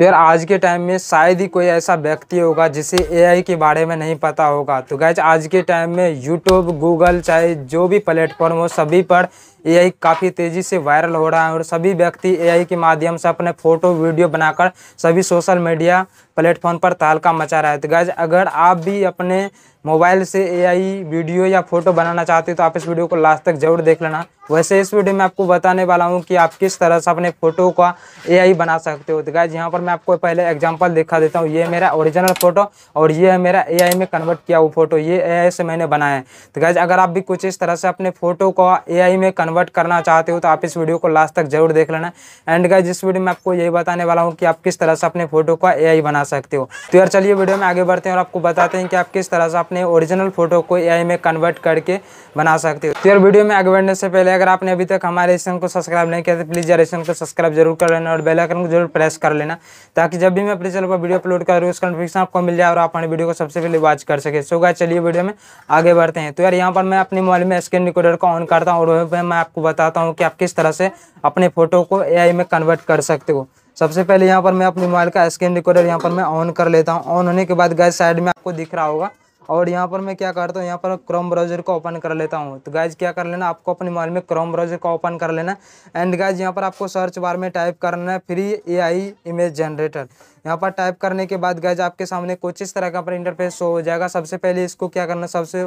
तो यार आज के टाइम में शायद ही कोई ऐसा व्यक्ति होगा जिसे एआई के बारे में नहीं पता होगा तो गैज आज के टाइम में यूट्यूब गूगल चाहे जो भी प्लेटफॉर्म हो सभी पर एआई काफ़ी तेज़ी से वायरल हो रहा है और सभी व्यक्ति एआई के माध्यम से अपने फ़ोटो वीडियो बनाकर सभी सोशल मीडिया प्लेटफॉर्म पर तालका मचा रहा है तो गैज अगर आप भी अपने मोबाइल से एआई वीडियो या फोटो बनाना चाहते हो तो आप इस वीडियो को लास्ट तक जरूर देख लेना वैसे इस वीडियो में आपको बताने वाला हूँ कि आप किस तरह से अपने फ़ोटो का ए बना सकते हो तो गैज यहाँ पर मैं आपको पहले एग्जाम्पल दिखा देता हूँ ये मेरा ओरिजिनल फ़ोटो और ये है मेरा ए में कन्वर्ट किया हुआ फ़ोटो ये ए से मैंने बनाया है तो गैज अगर आप भी कुछ इस तरह से अपने फ़ोटो को ए में कन्वर्ट करना चाहते हो तो आप इस वीडियो को लास्ट तक जरूर देख लेना एंड गाइज इस वीडियो में आपको यही बताने वाला हूँ कि आप किस तरह से अपने फोटो का ए बना सकते हो तो यार चलिए वीडियो में आगे बढ़ते हैं और आपको बताते हैं कि आप किस तरह से अपने ओरिजिनल फोटो को ए में कन्वर्ट करके बना सकते हो तो यार वीडियो में आगे बढ़ने से पहले अगर आपने अभी तक हमारे इस चैनल को सब्सक्राइब नहीं किया तो प्लीज़ यार चैनल को सब्सक्राइब जरूर कर लेना और बेलाइकन को जरूर प्रेस कर लेना ताकि जब भी मैं अपने चैनल पर वीडियो अपलोड करूँ उसका नोटिफिकेशन आपको मिल जाए और आप अपने वीडियो को सबसे पहले वॉच कर सके सो गाय चलिए वीडियो में आगे बढ़ते हैं तो यार यहाँ पर मैं अपने मोबाइल में स्क्रीन रिकॉर्डर को ऑन करता हूँ और मैं आपको बताता हूँ कि आप किस तरह से अपने फ़ोटो को एआई में कन्वर्ट कर सकते हो सबसे पहले यहाँ पर मैं अपने मोबाइल का स्क्रीन रिकॉर्डर यहाँ पर मैं ऑन कर लेता हूँ ऑन होने के बाद गैस साइड में आपको दिख रहा होगा और यहाँ पर मैं क्या करता हूँ यहाँ पर क्रोम ब्राउजर को ओपन कर लेता हूँ तो गाइज क्या कर लेना आपको अपने मोबाइल में क्रोम ब्राउजर को ओपन कर लेना एंड गाइज यहाँ पर आपको सर्च बार में टाइप करना है फ्री ए इमेज जनरेटर यहाँ पर टाइप करने के बाद गाइज आपके सामने कुछ इस तरह का पर इंटरफेस शो हो जाएगा सबसे पहले इसको क्या करना सबसे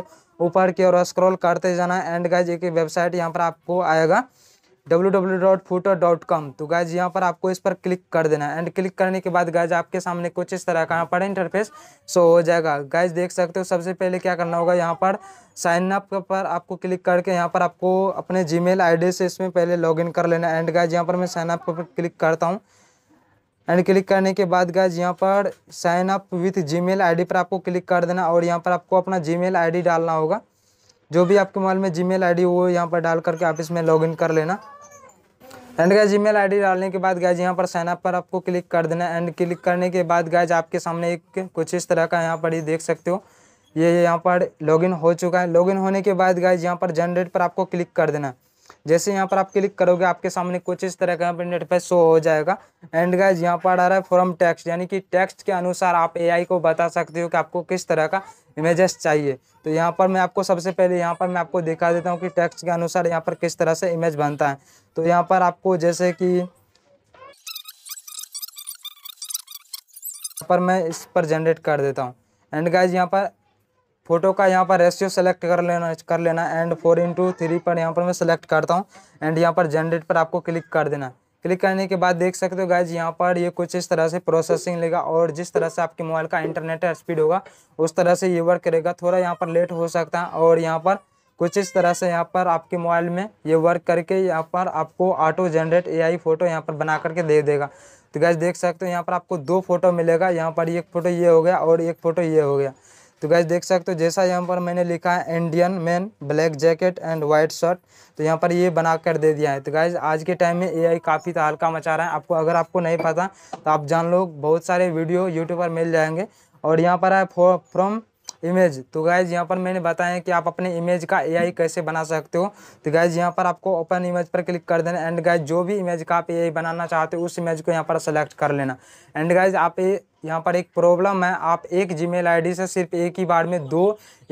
ऊपर की ओर स्क्रॉल करते जाना एंड गाइज एक वेबसाइट यहाँ पर आपको आएगा कॉम तो गाइज यहाँ पर आपको इस पर क्लिक कर देना है एंड क्लिक करने के बाद गाइज आपके सामने कुछ इस तरह का यहाँ पर इंटरफेस शो हो जाएगा गाइज देख सकते हो सबसे पहले क्या करना होगा यहाँ पर साइन अप पर आपको क्लिक करके यहाँ पर आपको अपने जी मेल से इसमें पहले इन कर लेना एंड गाइज यहाँ पर मैं साइन अप पर क्लिक करता हूँ एंड क्लिक करने के बाद गाइज यहाँ पर sign up with I D पर आपको क्लिक कर देना और यहाँ पर आपको अपना आई डी डालना होगा जो भी आपके मोबाइल में जी आई डी हो यहाँ पर डाल करके आप इसमें लॉगिन कर लेना एंड गैज ईमेल आईडी डालने के बाद गैज यहाँ पर साइनअप पर आपको क्लिक कर देना एंड क्लिक करने के बाद गैज आपके सामने एक कुछ इस तरह का यहाँ पर ही देख सकते हो ये यह यहाँ पर लॉगिन हो चुका है लॉगिन होने के बाद गैज यहाँ पर जनरेट पर आपको क्लिक कर देना जैसे यहाँ पर आप क्लिक करोगे आपके सामने कुछ इस तरह का यहाँ पर इंटरफेस शो हो जाएगा एंड गाइज यहाँ पर आ रहा है फॉर्म टेक्स्ट यानी कि टेक्स्ट के अनुसार आप एआई को बता सकते हो कि आपको किस तरह का इमेजेस चाहिए तो यहाँ पर मैं आपको सबसे पहले यहाँ पर मैं आपको दिखा देता हूँ कि टेक्स्ट के अनुसार यहाँ पर किस तरह से इमेज बनता है तो यहाँ पर आपको जैसे कि पर मैं इस पर जनरेट कर देता हूँ एंड गाइज यहाँ पर फोटो का यहाँ पर रेशियो सेलेक्ट कर लेना कर लेना एंड फोर इंटू थ्री पर यहाँ पर मैं सेलेक्ट करता हूँ एंड यहाँ पर जनरेट पर आपको क्लिक कर देना क्लिक करने के बाद देख सकते हो गाइज यहाँ पर ये कुछ इस तरह से प्रोसेसिंग लेगा और जिस तरह से आपके मोबाइल का इंटरनेट स्पीड होगा उस तरह से ये वर्क करेगा थोड़ा यहाँ पर लेट हो सकता है और यहाँ पर कुछ इस तरह से यहाँ पर आपके मोबाइल में ये वर्क करके यहाँ पर आपको ऑटो जनरेट ए फोटो यहाँ पर बना करके दे देगा तो गैस देख सकते हो यहाँ पर आपको दो फोटो मिलेगा यहाँ पर एक फ़ोटो ये हो गया और एक फ़ोटो ये हो गया तो गैस देख सकते हो जैसा यहाँ पर मैंने लिखा है Indian man black jacket and white shirt तो यहाँ पर ये बना कर दे दिया है तो गैस आज के टाइम में एआई काफ़ी तहलका तो मचा रहा है आपको अगर आपको नहीं पता तो आप जान लो बहुत सारे वीडियो यूट्यूब पर मिल जाएंगे और यहाँ पर है फ्रॉम इमेज तो गाइज यहाँ पर मैंने बताया कि आप अपने इमेज का ए कैसे बना सकते हो तो गैज यहाँ पर आपको ओपन इमेज पर क्लिक कर देना एंड गाइज जो भी इमेज का आप ए बनाना चाहते हो उस इमेज को यहाँ पर सेलेक्ट कर लेना एंड गाइज आप ये यहाँ पर एक प्रॉब्लम है आप एक जीमेल आईडी से सिर्फ एक ही बार में दो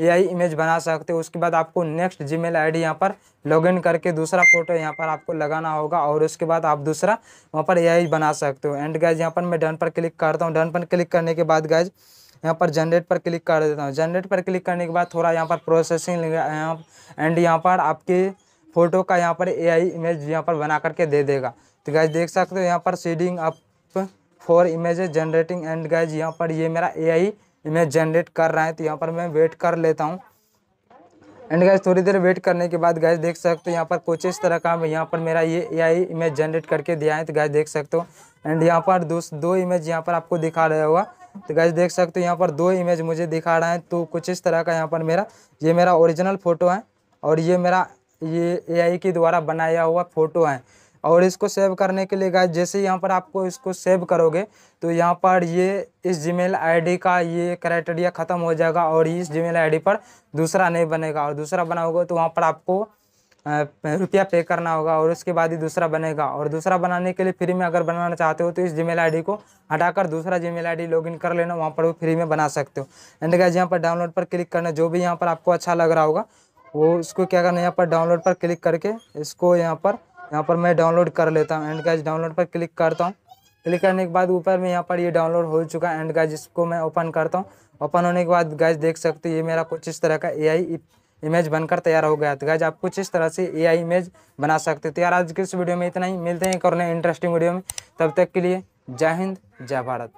एआई इमेज बना सकते हो उसके बाद आपको नेक्स्ट जीमेल आईडी यहाँ पर लॉगिन करके दूसरा फोटो यहाँ पर आपको लगाना होगा और उसके बाद आप दूसरा वहाँ पर एआई बना सकते हो एंड गैज यहाँ पर मैं डन पर क्लिक करता हूँ डन पर क्लिक करने के बाद गैज यहाँ पर जनरेट पर क्लिक कर देता हूँ जनरेट पर क्लिक करने के बाद थोड़ा यहाँ पर प्रोसेसिंग एंड यहाँ पर आपके फ़ोटो का यहाँ पर ए इमेज यहाँ पर बना करके दे देगा तो गैज देख सकते हो यहाँ पर सीडिंग आप four images generating and guys यहाँ पर ये मेरा आई इमेज जनरेट कर रहा है तो यहाँ पर मैं वेट कर लेता हूँ एंड गैस थोड़ी देर वेट करने के बाद गैस देख सकते हो यहाँ पर कुछ इस तरह का यहाँ पर मेरा ये एआई इमेज जनरेट करके दिया है तो गैस देख सकते हो एंड यहाँ पर दो दो इमेज यहाँ पर आपको दिखा रहा होगा तो गैस देख सकते हो यहाँ पर दो इमेज मुझे दिखा रहा है तो कुछ इस तरह का यहाँ पर मेरा ये मेरा ओरिजिनल फ़ोटो है और ये मेरा ये आई के द्वारा बनाया हुआ फ़ोटो है और इसको सेव करने के लिए गाय जैसे यहाँ पर आपको इसको सेव करोगे तो यहाँ पर ये इस जीमेल आईडी का ये क्राइटेरिया ख़त्म हो जाएगा और इस जीमेल आईडी पर दूसरा नहीं बनेगा और दूसरा बनाओगे तो वहाँ पर आपको रुपया पे करना होगा और उसके बाद ही दूसरा बनेगा और दूसरा बनाने के लिए फ्री में अगर बनाना चाहते हो तो इस जीमेल आईडी को हटाकर दूसरा जीमेल आईडी लॉगिन कर लेना वहाँ पर वो फ्री में बना सकते हो एंड गाइज यहाँ पर डाउनलोड पर क्लिक करना जो भी यहाँ पर आपको अच्छा लग रहा होगा वो उसको क्या करना यहाँ पर डाउनलोड पर क्लिक करके इसको यहाँ पर यहाँ पर मैं डाउनलोड कर लेता हूँ एंड गाइज डाउनलोड पर क्लिक करता हूँ क्लिक करने के बाद ऊपर में यहाँ पर ये डाउनलोड हो चुका है एंड गाइज इसको मैं ओपन करता हूँ ओपन होने के बाद गाइज देख सकते हो ये मेरा कुछ इस तरह का ए इमेज बनकर तैयार हो गया तो गाइज आप कुछ इस तरह से ए इमेज बना सकते हो तो यार आज के इस वीडियो में इतना ही मिलते हैं एक और इंटरेस्टिंग वीडियो में तब तक के लिए जय हिंद जय भारत